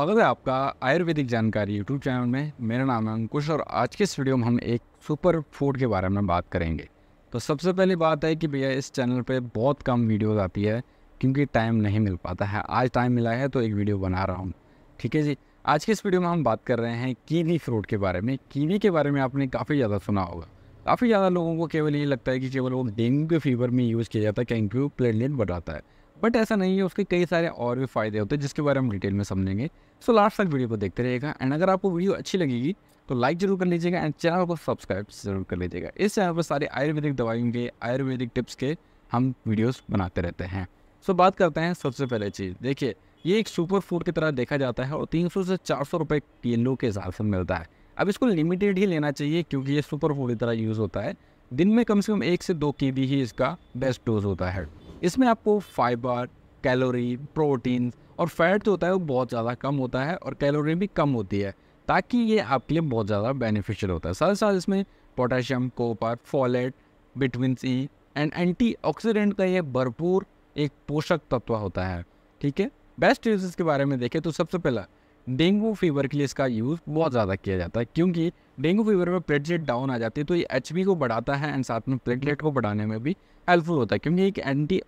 स्वागत है आपका आयुर्वेदिक जानकारी यूट्यूब चैनल में मेरा नाम है अंकुश और आज के इस वीडियो में हम एक सुपर फूड के बारे में बात करेंगे तो सबसे पहली बात है कि भैया इस चैनल पे बहुत कम वीडियोस आती है क्योंकि टाइम नहीं मिल पाता है आज टाइम मिला है तो एक वीडियो बना रहा हूँ ठीक है जी आज के इस वीडियो में हम बात कर रहे हैं कीवी फ्रूट के बारे में कीवी के बारे में आपने काफ़ी ज़्यादा सुना होगा काफ़ी ज़्यादा लोगों को केवल ये लगता है कि केवल वो डेंगू के फीवर में यूज़ किया जाता है क्योंकि प्लेटलेट बढ़ाता है बट ऐसा नहीं है उसके कई सारे और भी फ़ायदे होते हैं जिसके बारे में हम डिटेल में समझेंगे सो लास्ट तक वीडियो को देखते रहेगा एंड अगर आपको वीडियो अच्छी लगेगी तो लाइक जरूर कर लीजिएगा एंड चैनल को सब्सक्राइब जरूर कर लीजिएगा इस चैनल पर सारे आयुर्वेदिक दवाइयों के आयुर्वेदिक टिप्स के हम वीडियोस बनाते रहते हैं सो so, बात करते हैं सबसे पहले चीज़ देखिए ये एक सुपर फूड की तरह देखा जाता है और 300 से 400 रुपये किलो के हिसाब से मिलता है अब इसको लिमिटेड ही लेना चाहिए क्योंकि ये सुपर फूड की तरह यूज़ होता है दिन में कम से कम एक से दो के ही इसका बेस्ट डोज होता है इसमें आपको फाइबर कैलोरी प्रोटीन और फैट जो होता है वो बहुत ज़्यादा कम होता है और कैलोरी भी कम होती है ताकि ये आपके लिए बहुत ज़्यादा बेनिफिशियल होता है साथ ही साथ इसमें potassium copper folate vitamin C and antioxidant का ये भरपूर एक पोषक तत्व होता है ठीक है बेस्ट यूज के बारे में देखें तो सबसे पहला डेंगू फीवर के लिए इसका यूज़ बहुत ज़्यादा किया जाता है क्योंकि डेंगू फीवर में प्लेटलेट डाउन आ जाती है तो ये एच को बढ़ाता है एंड साथ में प्लेटलेट को बढ़ाने में भी हेल्पफुल होता है क्योंकि एक एंटी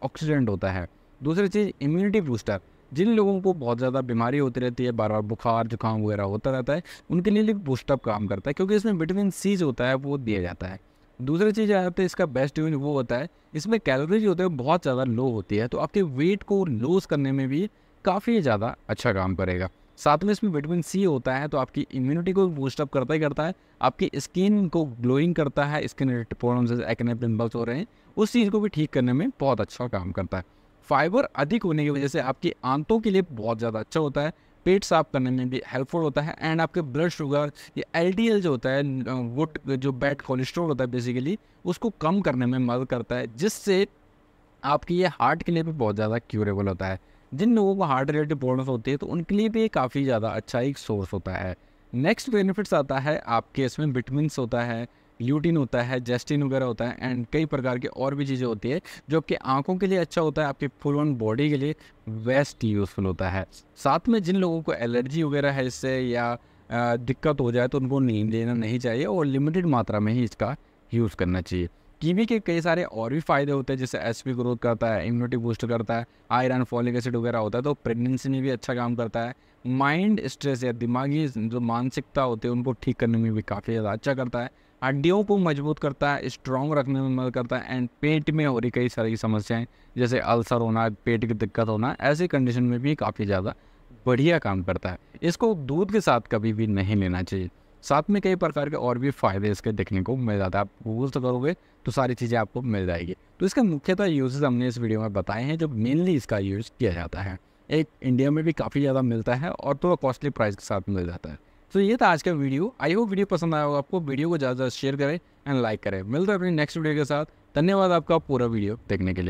होता है दूसरी चीज़ इम्यूनिटी बूस्टर जिन लोगों को बहुत ज़्यादा बीमारी होती रहती है बार बार बुखार जुकाम वगैरह होता रहता है उनके लिए बूस्टअप काम करता है क्योंकि इसमें विटामिन सी जो होता है वो दिया जाता है दूसरी चीज़ आ जाती है इसका बेस्ट यूज वो होता है इसमें कैलोरीज होते हैं बहुत ज़्यादा लो होती है तो आपके वेट को लूज़ करने में भी काफ़ी ज़्यादा अच्छा काम करेगा साथ में इसमें विटामिन सी होता है तो आपकी इम्यूनिटी को बूस्टअप करता ही करता है आपकी स्किन को ग्लोइंग करता है स्किन प्रॉब्लम एक्ने पिम्पल्स हो रहे हैं उस चीज़ को भी ठीक करने में बहुत अच्छा काम करता है फाइबर अधिक होने की वजह से आपकी आंतों के लिए बहुत ज़्यादा अच्छा होता है पेट साफ करने में भी हेल्पफुल होता है एंड आपके ब्लड शुगर ये एल जो होता है वुड जो बैड कोलेस्ट्रॉल होता है बेसिकली उसको कम करने में मदद करता है जिससे आपकी ये हार्ट के लिए भी बहुत ज़्यादा क्यूरेबल होता है जिन लोगों को हार्ट रिलेटेड प्रॉब्लम्स होती है तो उनके लिए भी ये काफ़ी ज़्यादा अच्छा एक सोर्स होता है नेक्स्ट बेनिफिट्स आता है आपके इसमें विटमिनस होता है ल्यूटिन होता है जेस्टिन वगैरह होता है एंड कई प्रकार के और भी चीज़ें होती है जो कि आंखों के लिए अच्छा होता है आपके फुल ऑन बॉडी के लिए बेस्ट यूज़फुल होता है साथ में जिन लोगों को एलर्जी वगैरह है इससे या दिक्कत हो जाए तो उनको नींद लेना नहीं चाहिए और लिमिटेड मात्रा में ही इसका यूज़ करना चाहिए कीवी के कई सारे और भी फ़ायदे होते हैं जैसे एस ग्रोथ करता है इम्यूनिटी बूस्ट करता है आयरन फॉलिक एसिड वगैरह होता है तो प्रेगनेंसी में भी अच्छा काम करता है माइंड स्ट्रेस या दिमागी जो मानसिकता होती है उनको ठीक करने में भी काफ़ी ज़्यादा अच्छा करता है हड्डियों को मजबूत करता है स्ट्रॉन्ग रखने में मदद करता है एंड पेट में हो रही कई सारी समस्याएँ जैसे अल्सर होना पेट की दिक्कत होना ऐसी कंडीशन में भी काफ़ी ज़्यादा बढ़िया काम करता है इसको दूध के साथ कभी भी नहीं लेना चाहिए साथ में कई प्रकार के और भी फ़ायदे इसके देखने को मिल जाते हैं आप गूगल से करोगे तो सारी चीज़ें आपको मिल जाएगी तो इसके मुख्यतः यूजेस हमने इस वीडियो में बताए हैं जो मेनली इसका यूज़ किया जाता है एक इंडिया में भी काफ़ी ज़्यादा मिलता है और तो कॉस्टली प्राइस के साथ मिल जाता है तो ये था आज का वीडियो आई होप वीडियो पसंद आया होगा आपको वीडियो को ज़्यादा से ज़्यादा शेयर करें एंड लाइक करें मिलते हैं अपनी नेक्स्ट वीडियो के साथ धन्यवाद आपका पूरा वीडियो देखने के लिए